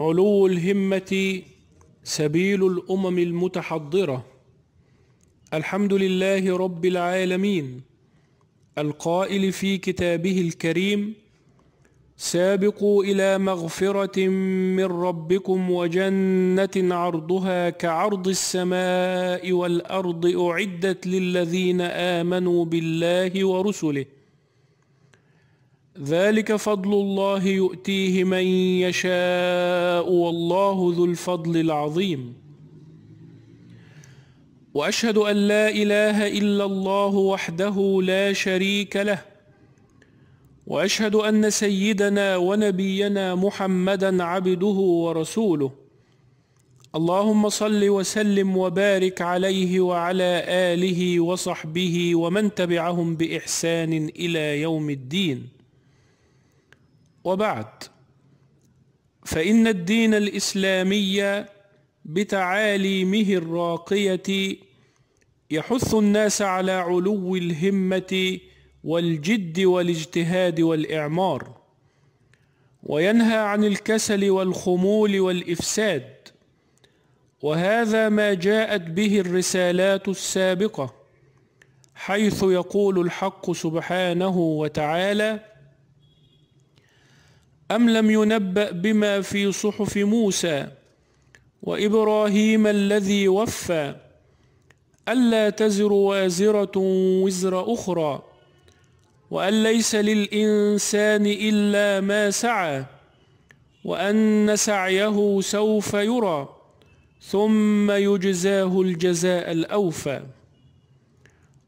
علو الهمة سبيل الأمم المتحضرة الحمد لله رب العالمين القائل في كتابه الكريم سابقوا إلى مغفرة من ربكم وجنة عرضها كعرض السماء والأرض أعدت للذين آمنوا بالله ورسله ذلك فضل الله يؤتيه من يشاء والله ذو الفضل العظيم وأشهد أن لا إله إلا الله وحده لا شريك له وأشهد أن سيدنا ونبينا محمدا عبده ورسوله اللهم صل وسلم وبارك عليه وعلى آله وصحبه ومن تبعهم بإحسان إلى يوم الدين وبعد فإن الدين الإسلامي بتعاليمه الراقية يحث الناس على علو الهمة والجد والاجتهاد والإعمار وينهى عن الكسل والخمول والإفساد وهذا ما جاءت به الرسالات السابقة حيث يقول الحق سبحانه وتعالى أم لم ينبأ بما في صحف موسى وإبراهيم الذي وفى ألا تزر وازرة وزر أخرى وأن ليس للإنسان إلا ما سعى وأن سعيه سوف يرى ثم يجزاه الجزاء الأوفى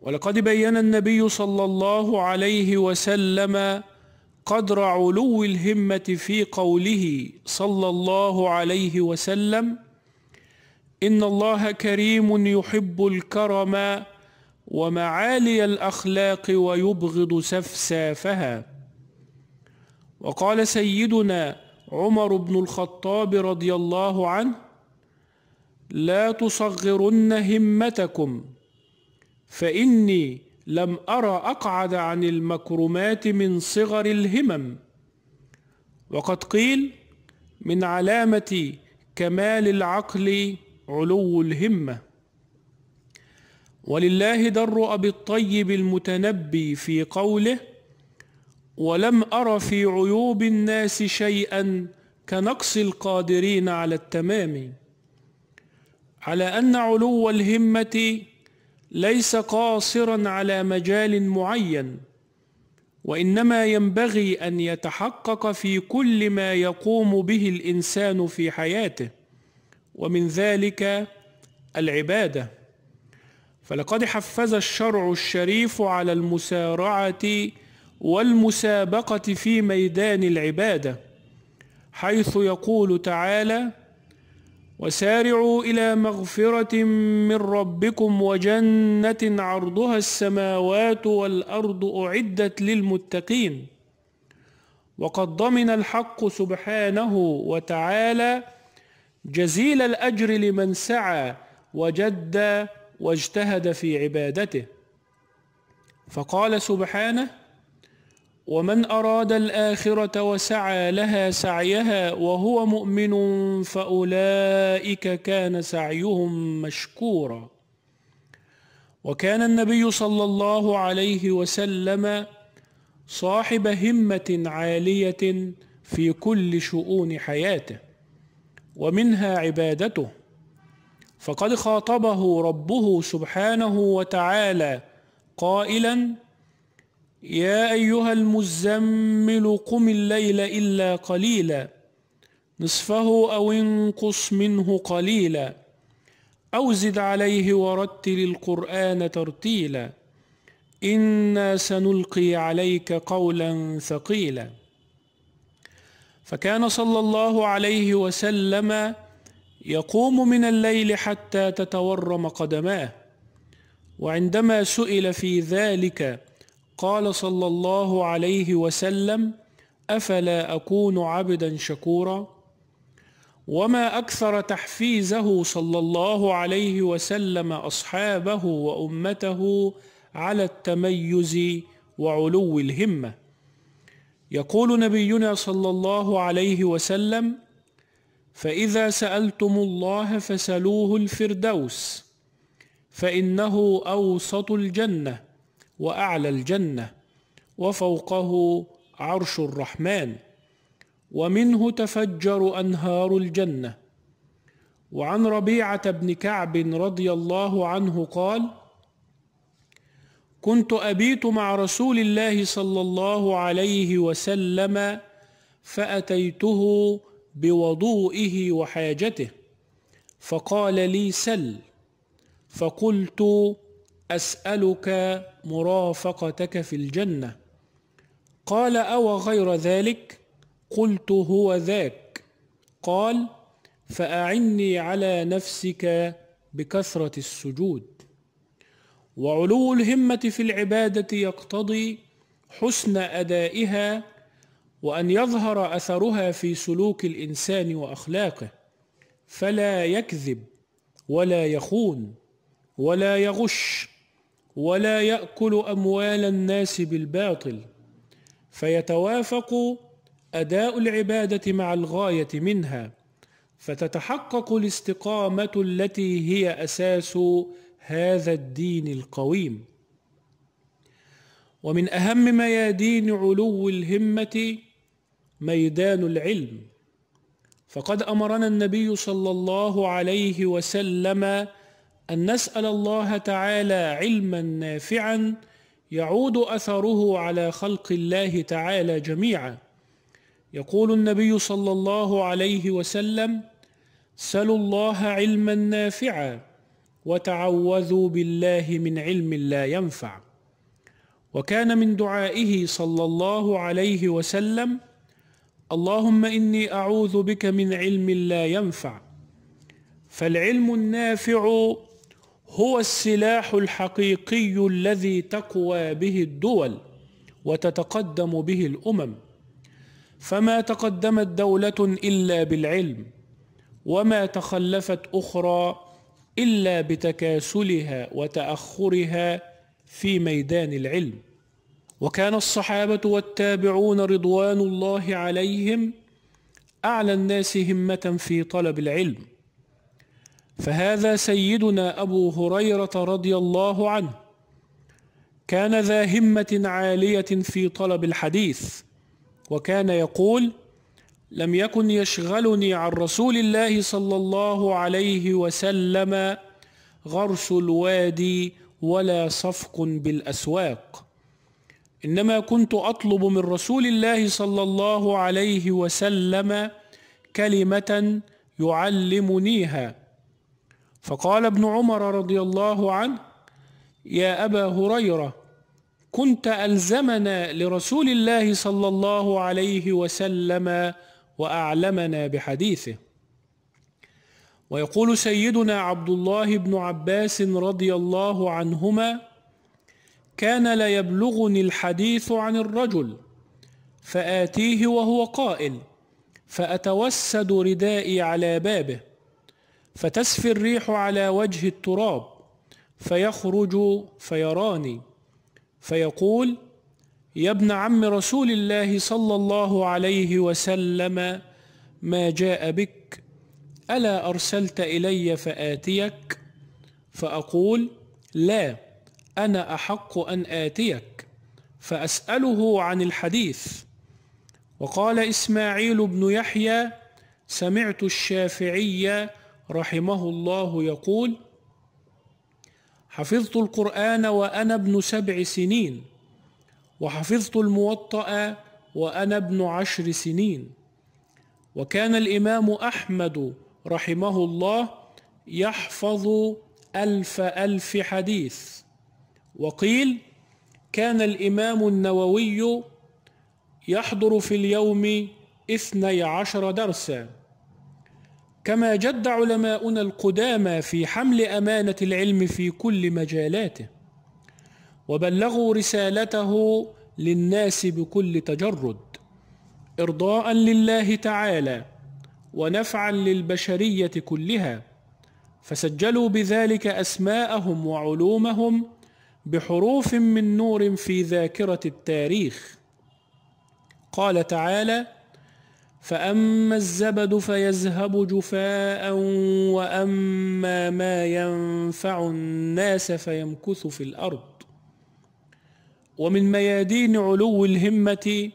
ولقد بين النبي صلى الله عليه وسلم قدر علو الهمة في قوله صلى الله عليه وسلم إن الله كريم يحب الكرم ومعالي الأخلاق ويبغض سفسافها وقال سيدنا عمر بن الخطاب رضي الله عنه لا تصغرن همتكم فإني لم أرى أقعد عن المكرمات من صغر الهمم وقد قيل من علامة كمال العقل علو الهمة ولله در أبي الطيب المتنبي في قوله ولم أر في عيوب الناس شيئا كنقص القادرين على التمام على أن علو الهمة ليس قاصرا على مجال معين وانما ينبغي ان يتحقق في كل ما يقوم به الانسان في حياته ومن ذلك العباده فلقد حفز الشرع الشريف على المسارعه والمسابقه في ميدان العباده حيث يقول تعالى وسارعوا إلى مغفرة من ربكم وجنة عرضها السماوات والأرض أعدت للمتقين وقد ضمن الحق سبحانه وتعالى جزيل الأجر لمن سعى وجد واجتهد في عبادته فقال سبحانه ومن أراد الآخرة وسعى لها سعيها وهو مؤمن فأولئك كان سعيهم مشكورا وكان النبي صلى الله عليه وسلم صاحب همة عالية في كل شؤون حياته ومنها عبادته فقد خاطبه ربه سبحانه وتعالى قائلاً يا أيها المزمل قم الليل إلا قليلا نصفه أو انقص منه قليلا أو زد عليه ورتل القرآن ترتيلا إنا سنلقي عليك قولا ثقيلا فكان صلى الله عليه وسلم يقوم من الليل حتى تتورم قدماه وعندما سئل في ذلك قال صلى الله عليه وسلم افلا اكون عبدا شكورا وما اكثر تحفيزه صلى الله عليه وسلم اصحابه وامته على التميز وعلو الهمه يقول نبينا صلى الله عليه وسلم فاذا سالتم الله فسلوه الفردوس فانه اوسط الجنه واعلى الجنه وفوقه عرش الرحمن ومنه تفجر انهار الجنه وعن ربيعه بن كعب رضي الله عنه قال كنت ابيت مع رسول الله صلى الله عليه وسلم فاتيته بوضوئه وحاجته فقال لي سل فقلت اسالك مرافقتك في الجنه قال او غير ذلك قلت هو ذاك قال فاعني على نفسك بكثره السجود وعلو الهمه في العباده يقتضي حسن ادائها وان يظهر اثرها في سلوك الانسان واخلاقه فلا يكذب ولا يخون ولا يغش ولا يأكل أموال الناس بالباطل فيتوافق أداء العبادة مع الغاية منها فتتحقق الاستقامة التي هي أساس هذا الدين القويم ومن أهم ميادين علو الهمة ميدان العلم فقد أمرنا النبي صلى الله عليه وسلم أن نسأل الله تعالى علما نافعا يعود أثره على خلق الله تعالى جميعا يقول النبي صلى الله عليه وسلم سلوا الله علما نافعا وتعوذوا بالله من علم لا ينفع وكان من دعائه صلى الله عليه وسلم اللهم إني أعوذ بك من علم لا ينفع فالعلم النافع هو السلاح الحقيقي الذي تقوى به الدول وتتقدم به الامم فما تقدمت دوله الا بالعلم وما تخلفت اخرى الا بتكاسلها وتاخرها في ميدان العلم وكان الصحابه والتابعون رضوان الله عليهم اعلى الناس همه في طلب العلم فهذا سيدنا أبو هريرة رضي الله عنه كان ذا همة عالية في طلب الحديث وكان يقول لم يكن يشغلني عن رسول الله صلى الله عليه وسلم غرس الوادي ولا صفق بالأسواق إنما كنت أطلب من رسول الله صلى الله عليه وسلم كلمة يعلمنيها فقال ابن عمر رضي الله عنه يا أبا هريرة كنت ألزمنا لرسول الله صلى الله عليه وسلم وأعلمنا بحديثه ويقول سيدنا عبد الله بن عباس رضي الله عنهما كان ليبلغني الحديث عن الرجل فآتيه وهو قائل فأتوسد ردائي على بابه فتسفي الريح على وجه التراب فيخرج فيراني فيقول يا ابن عم رسول الله صلى الله عليه وسلم ما جاء بك الا ارسلت الي فاتيك فاقول لا انا احق ان اتيك فاساله عن الحديث وقال اسماعيل بن يحيى سمعت الشافعي رحمه الله يقول حفظت القرآن وأنا ابن سبع سنين وحفظت الموطأ وأنا ابن عشر سنين وكان الإمام أحمد رحمه الله يحفظ ألف ألف حديث وقيل كان الإمام النووي يحضر في اليوم اثني عشر درساً كما جد علماؤنا القدامى في حمل أمانة العلم في كل مجالاته وبلغوا رسالته للناس بكل تجرد إرضاء لله تعالى ونفعا للبشرية كلها فسجلوا بذلك أسماءهم وعلومهم بحروف من نور في ذاكرة التاريخ قال تعالى فأما الزبد فيذهب جفاء وأما ما ينفع الناس فيمكث في الأرض ومن ميادين علو الهمة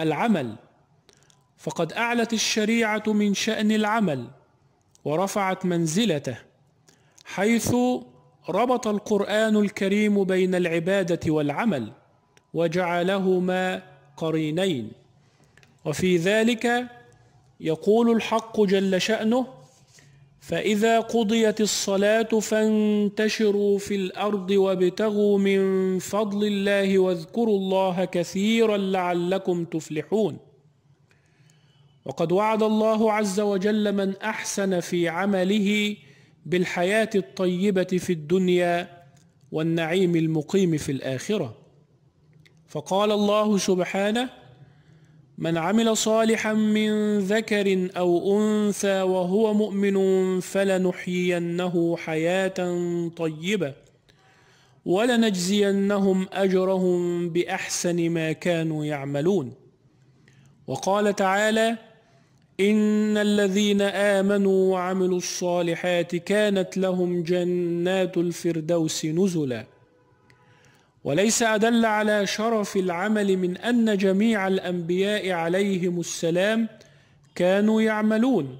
العمل فقد أعلت الشريعة من شأن العمل ورفعت منزلته حيث ربط القرآن الكريم بين العبادة والعمل وجعلهما قرينين وفي ذلك يقول الحق جل شأنه فإذا قضيت الصلاة فانتشروا في الأرض وابتغوا من فضل الله واذكروا الله كثيرا لعلكم تفلحون وقد وعد الله عز وجل من أحسن في عمله بالحياة الطيبة في الدنيا والنعيم المقيم في الآخرة فقال الله سبحانه من عمل صالحا من ذكر أو أنثى وهو مؤمن فلنحيينه حياة طيبة ولنجزينهم أجرهم بأحسن ما كانوا يعملون وقال تعالى إن الذين آمنوا وعملوا الصالحات كانت لهم جنات الفردوس نزلاً وليس أدل على شرف العمل من أن جميع الأنبياء عليهم السلام كانوا يعملون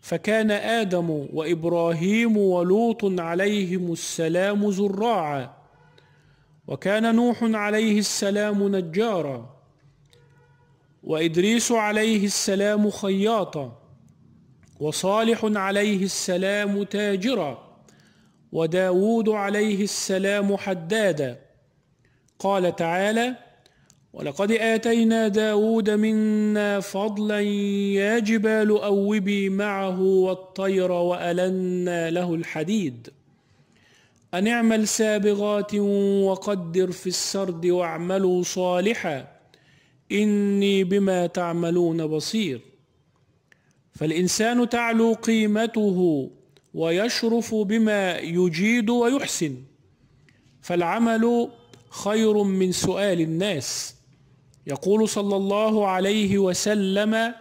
فكان آدم وإبراهيم ولوط عليهم السلام زراعا وكان نوح عليه السلام نجارا وإدريس عليه السلام خياطا وصالح عليه السلام تاجرا وداود عليه السلام حدادا قال تعالى ولقد آتينا داود منا فضلا يا جبال أوبي معه والطير وألنا له الحديد أن اعمل سابغات وقدر في السرد واعملوا صالحا إني بما تعملون بصير فالإنسان تعلو قيمته ويشرف بما يجيد ويحسن فالعمل خير من سؤال الناس يقول صلى الله عليه وسلم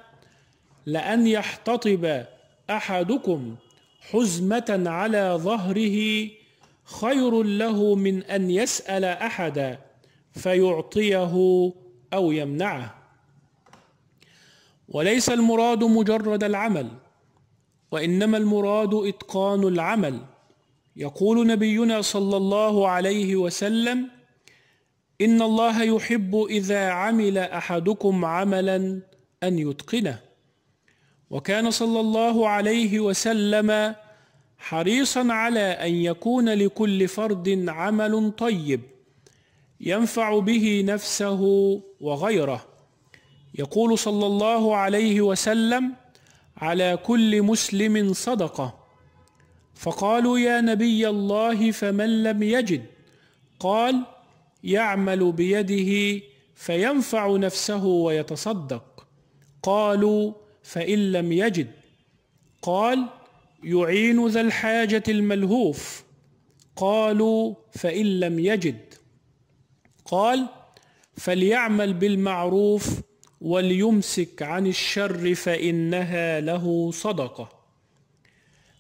لأن يحتطب أحدكم حزمة على ظهره خير له من أن يسأل أحدا فيعطيه أو يمنعه وليس المراد مجرد العمل وإنما المراد إتقان العمل يقول نبينا صلى الله عليه وسلم إن الله يحب إذا عمل أحدكم عملا أن يتقنه وكان صلى الله عليه وسلم حريصا على أن يكون لكل فرد عمل طيب ينفع به نفسه وغيره يقول صلى الله عليه وسلم على كل مسلم صدقة فقالوا يا نبي الله فمن لم يجد قال يعمل بيده فينفع نفسه ويتصدق قالوا فان لم يجد قال يعين ذا الحاجه الملهوف قالوا فان لم يجد قال فليعمل بالمعروف وليمسك عن الشر فانها له صدقه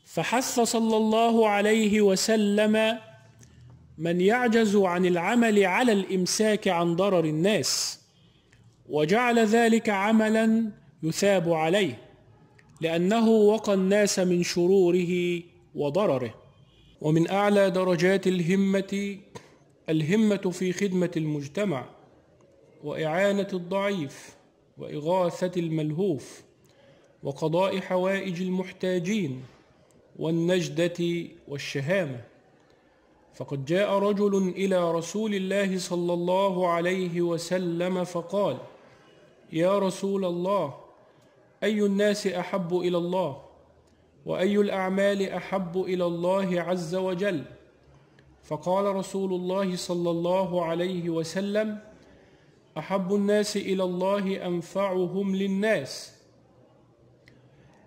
فحث صلى الله عليه وسلم من يعجز عن العمل على الامساك عن ضرر الناس وجعل ذلك عملا يثاب عليه لانه وقى الناس من شروره وضرره ومن اعلى درجات الهمه الهمه في خدمه المجتمع واعانه الضعيف واغاثه الملهوف وقضاء حوائج المحتاجين والنجده والشهامه فقد جاء رجل إلى رسول الله صلى الله عليه وسلم فقال يا رسول الله أي الناس أحب إلى الله وأي الأعمال أحب إلى الله عز وجل فقال رسول الله صلى الله عليه وسلم أحب الناس إلى الله أنفعهم للناس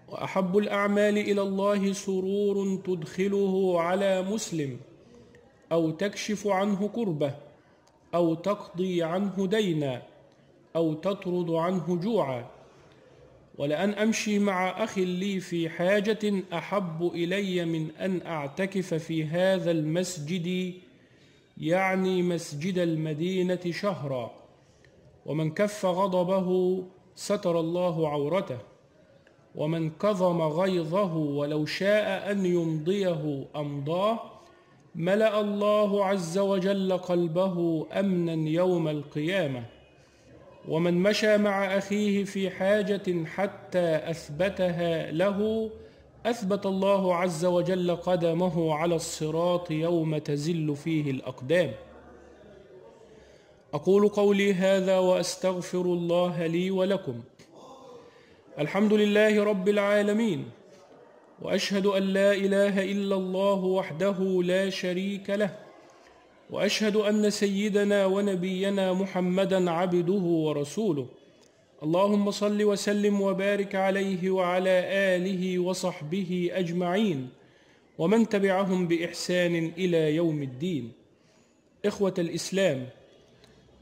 وأحب الأعمال إلى الله سرور تدخله على مسلم أو تكشف عنه كربة أو تقضي عنه دينا أو تطرد عنه جوعا ولأن أمشي مع أخ لي في حاجة أحب إلي من أن أعتكف في هذا المسجد يعني مسجد المدينة شهرا ومن كف غضبه ستر الله عورته ومن كظم غيظه ولو شاء أن يمضيه أمضاه ملا الله عز وجل قلبه امنا يوم القيامه ومن مشى مع اخيه في حاجه حتى اثبتها له اثبت الله عز وجل قدمه على الصراط يوم تزل فيه الاقدام اقول قولي هذا واستغفر الله لي ولكم الحمد لله رب العالمين واشهد ان لا اله الا الله وحده لا شريك له واشهد ان سيدنا ونبينا محمدا عبده ورسوله اللهم صل وسلم وبارك عليه وعلى اله وصحبه اجمعين ومن تبعهم باحسان الى يوم الدين اخوه الاسلام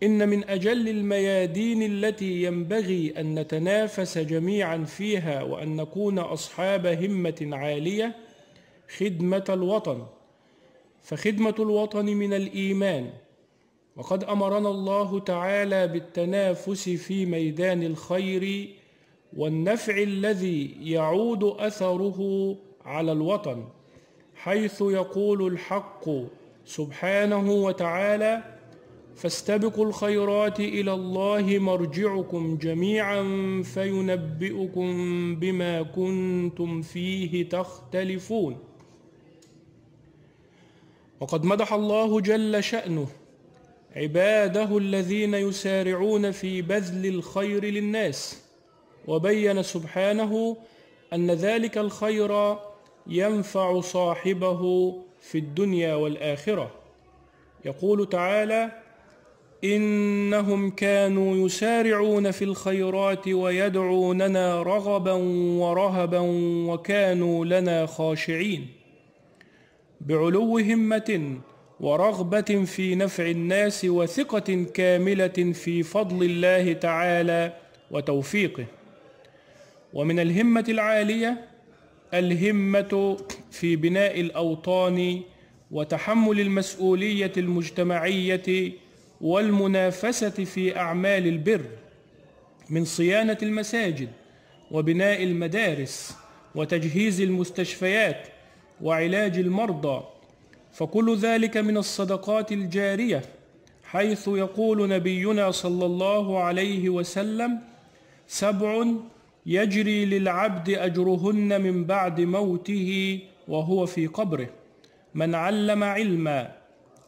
إن من أجل الميادين التي ينبغي أن نتنافس جميعا فيها وأن نكون أصحاب همة عالية خدمة الوطن فخدمة الوطن من الإيمان وقد أمرنا الله تعالى بالتنافس في ميدان الخير والنفع الذي يعود أثره على الوطن حيث يقول الحق سبحانه وتعالى فاستبقوا الخيرات الى الله مرجعكم جميعا فينبئكم بما كنتم فيه تختلفون وقد مدح الله جل شانه عباده الذين يسارعون في بذل الخير للناس وبين سبحانه ان ذلك الخير ينفع صاحبه في الدنيا والاخره يقول تعالى انهم كانوا يسارعون في الخيرات ويدعوننا رغبا ورهبا وكانوا لنا خاشعين بعلو همه ورغبه في نفع الناس وثقه كامله في فضل الله تعالى وتوفيقه ومن الهمه العاليه الهمه في بناء الاوطان وتحمل المسؤوليه المجتمعيه والمنافسة في أعمال البر من صيانة المساجد وبناء المدارس وتجهيز المستشفيات وعلاج المرضى فكل ذلك من الصدقات الجارية حيث يقول نبينا صلى الله عليه وسلم سبع يجري للعبد أجرهن من بعد موته وهو في قبره من علم علما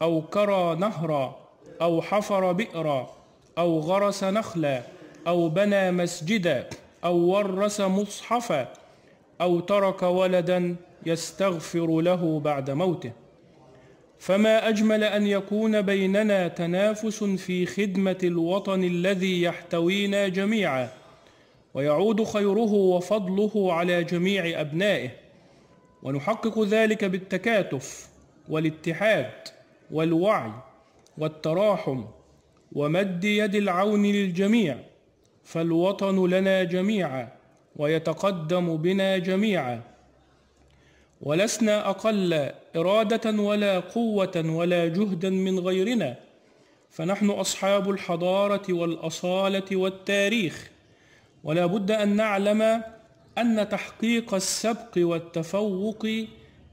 أو كرى نهرا أو حفر بئرا أو غرس نخلا أو بنى مسجدا أو ورث مصحفا أو ترك ولدا يستغفر له بعد موته فما أجمل أن يكون بيننا تنافس في خدمة الوطن الذي يحتوينا جميعا ويعود خيره وفضله على جميع أبنائه ونحقق ذلك بالتكاتف والاتحاد والوعي والتراحم ومد يد العون للجميع فالوطن لنا جميعا ويتقدم بنا جميعا ولسنا اقل اراده ولا قوه ولا جهدا من غيرنا فنحن اصحاب الحضاره والاصاله والتاريخ ولا بد ان نعلم ان تحقيق السبق والتفوق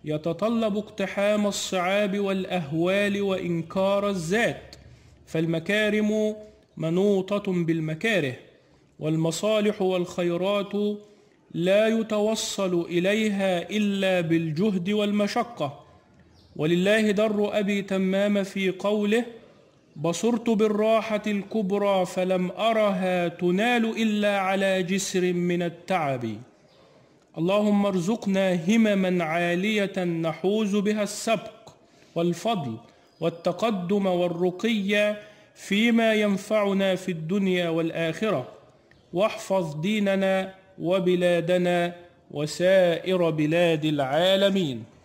يتطلب اقتحام الصعاب والأهوال وإنكار الذات فالمكارم منوطة بالمكاره والمصالح والخيرات لا يتوصل إليها إلا بالجهد والمشقة ولله در أبي تمام في قوله بصرت بالراحة الكبرى فلم أرها تنال إلا على جسر من التعب اللهم ارزقنا همما عالية نحوز بها السبق والفضل والتقدم والرقي فيما ينفعنا في الدنيا والآخرة واحفظ ديننا وبلادنا وسائر بلاد العالمين